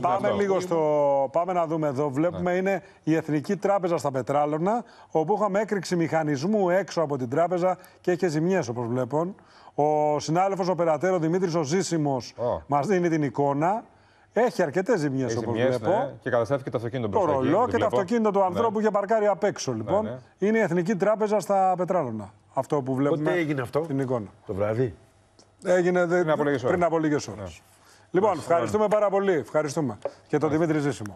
Πάμε λίγο στο. Πάμε να δούμε εδώ. Βλέπουμε ναι. είναι η Εθνική Τράπεζα στα Πετράλωνα, όπου είχαμε έκρηξη μηχανισμού έξω από την τράπεζα και έχει ζημιές όπως βλέπω. Ο συνάδελφος ο περατέρω Δημήτρης ο Ζήσιμος oh. μας δίνει την εικόνα. Έχει αρκετές ζημιές όπω βλέπω. Ναι. Και καταστράφηκε το αυτοκίνητο μπροστά. Το ρολό και το αυτοκίνητο του ανθρώπου ναι. είχε παρκάρει απ' έξω λοιπόν. Ναι, ναι. Είναι η Εθνική Τράπεζα στα Πετράλωνα. Αυτό που βλέπουμε. Πότε έγινε αυτό. Την εικόνα. Το βράδυ. Έγινε πριν από λίγες ώρε. Λοιπόν, ευχαριστούμε πάρα πολύ. Ευχαριστούμε. Και τον Δημήτρη Ζήσιμο.